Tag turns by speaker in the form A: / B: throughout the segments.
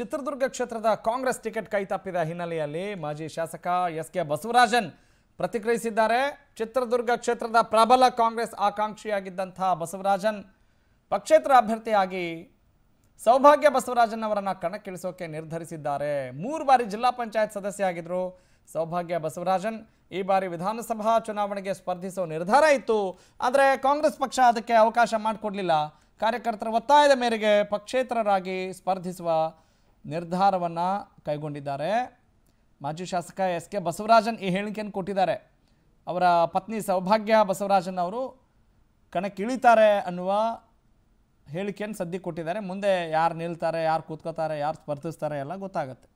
A: ಚಿತ್ರದುರ್ಗ ಕ್ಷೇತ್ರದ ಕಾಂಗ್ರೆಸ್ ಟಿಕೆಟ್ ಕೈತಪ್ಪಿದ ಹಿನ್ನೆಲೆಯಲ್ಲಿ ಮಾಜಿ ಶಾಸಕ ಎಸ್ ಕೆ ಬಸವರಾಜನ್ ಪ್ರತಿಕ್ರಿಯಿಸಿದ್ದಾರೆ ಚಿತ್ರದುರ್ಗ ಕ್ಷೇತ್ರದ ಪ್ರಬಲ ಕಾಂಗ್ರೆಸ್ ಆಕಾಂಕ್ಷಿಯಾಗಿದ್ದಂಥ ಬಸವರಾಜನ್ ಪಕ್ಷೇತರ ಅಭ್ಯರ್ಥಿಯಾಗಿ ಸೌಭಾಗ್ಯ ಬಸವರಾಜನ್ ಅವರನ್ನು ಕಣಕ್ಕಿಳಿಸೋಕೆ ನಿರ್ಧರಿಸಿದ್ದಾರೆ ಮೂರು ಬಾರಿ ಜಿಲ್ಲಾ ಪಂಚಾಯತ್ ಆಗಿದ್ರು ಸೌಭಾಗ್ಯ ಬಸವರಾಜನ್ ಈ ಬಾರಿ ವಿಧಾನಸಭಾ ಚುನಾವಣೆಗೆ ಸ್ಪರ್ಧಿಸೋ ನಿರ್ಧಾರ ಇತ್ತು ಆದರೆ ಕಾಂಗ್ರೆಸ್ ಪಕ್ಷ ಅದಕ್ಕೆ ಅವಕಾಶ ಮಾಡಿಕೊಡ್ಲಿಲ್ಲ ಕಾರ್ಯಕರ್ತರ ಒತ್ತಾಯದ ಮೇರೆಗೆ ಪಕ್ಷೇತರರಾಗಿ ಸ್ಪರ್ಧಿಸುವ ನಿರ್ಧಾರವನ್ನು ಕೈಗೊಂಡಿದ್ದಾರೆ ಮಾಜಿ ಶಾಸಕ ಎಸ್ ಕೆ ಬಸವರಾಜನ್ ಈ ಹೇಳಿಕೆಯನ್ನು ಕೊಟ್ಟಿದ್ದಾರೆ ಅವರ ಪತ್ನಿ ಸೌಭಾಗ್ಯ ಬಸವರಾಜನ್ ಅವರು ಕಣಕ್ಕಿಳಿತಾರೆ ಅನ್ನುವ ಹೇಳಿಕೆಯನ್ನು ಸದ್ಯ ಕೊಟ್ಟಿದ್ದಾರೆ ಮುಂದೆ ಯಾರು ನಿಲ್ತಾರೆ ಯಾರು ಕೂತ್ಕೋತಾರೆ ಯಾರು ಸ್ಪರ್ಧಿಸ್ತಾರೆ ಎಲ್ಲ ಗೊತ್ತಾಗುತ್ತೆ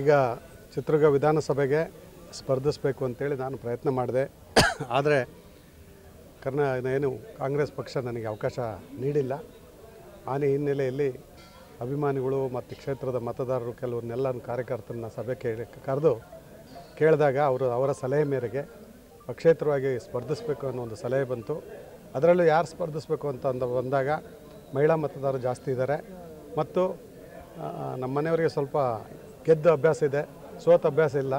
B: ಈಗ ಚಿತ್ರದುರ್ಗ ವಿಧಾನಸಭೆಗೆ ಸ್ಪರ್ಧಿಸಬೇಕು ಅಂತೇಳಿ ನಾನು ಪ್ರಯತ್ನ ಮಾಡಿದೆ ಆದರೆ ಕರ್ನಾ ಏನು ಕಾಂಗ್ರೆಸ್ ಪಕ್ಷ ನನಗೆ ಅವಕಾಶ ನೀಡಿಲ್ಲ ಆನೆ ಹಿನ್ನೆಲೆಯಲ್ಲಿ ಅಭಿಮಾನಿಗಳು ಮತ್ತು ಕ್ಷೇತ್ರದ ಮತದಾರರು ಕೆಲವ್ರನ್ನೆಲ್ಲ ಕಾರ್ಯಕರ್ತರನ್ನ ಸಭೆ ಕೇಳಿ ಕರೆದು ಕೇಳಿದಾಗ ಅವರು ಅವರ ಸಲಹೆ ಮೇರೆಗೆ ಪಕ್ಷೇತರವಾಗಿ ಸ್ಪರ್ಧಿಸಬೇಕು ಅನ್ನೋ ಒಂದು ಸಲಹೆ ಬಂತು ಅದರಲ್ಲೂ ಯಾರು ಸ್ಪರ್ಧಿಸಬೇಕು ಅಂತ ಅಂದ ಬಂದಾಗ ಮಹಿಳಾ ಮತದಾರರು ಜಾಸ್ತಿ ಇದ್ದಾರೆ ಮತ್ತು ನಮ್ಮ ಮನೆಯವರಿಗೆ ಸ್ವಲ್ಪ ಗೆದ್ದ ಅಭ್ಯಾಸ ಇದೆ ಸೋತ ಅಭ್ಯಾಸ ಇಲ್ಲ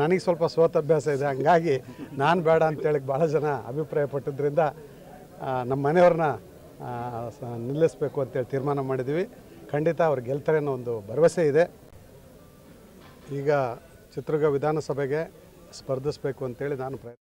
B: ನನಗೆ ಸ್ವಲ್ಪ ಸೋತ ಅಭ್ಯಾಸ ಇದೆ ಹಂಗಾಗಿ ನಾನು ಬೇಡ ಅಂತೇಳಿ ಭಾಳ ಜನ ಅಭಿಪ್ರಾಯಪಟ್ಟಿದ್ದರಿಂದ ನಮ್ಮ ಮನೆಯವ್ರನ್ನ ನಿಲ್ಲಿಸಬೇಕು ಅಂತೇಳಿ ತೀರ್ಮಾನ ಮಾಡಿದ್ದೀವಿ ಖಂಡಿತ ಅವ್ರು ಗೆಲ್ತಾರೆ ಅನ್ನೋ ಒಂದು ಭರವಸೆ ಇದೆ ಈಗ ಚಿತ್ರದುರ್ಗ ವಿಧಾನಸಭೆಗೆ ಸ್ಪರ್ಧಿಸಬೇಕು ಅಂತೇಳಿ ನಾನು ಪ್ರಯತ್ನ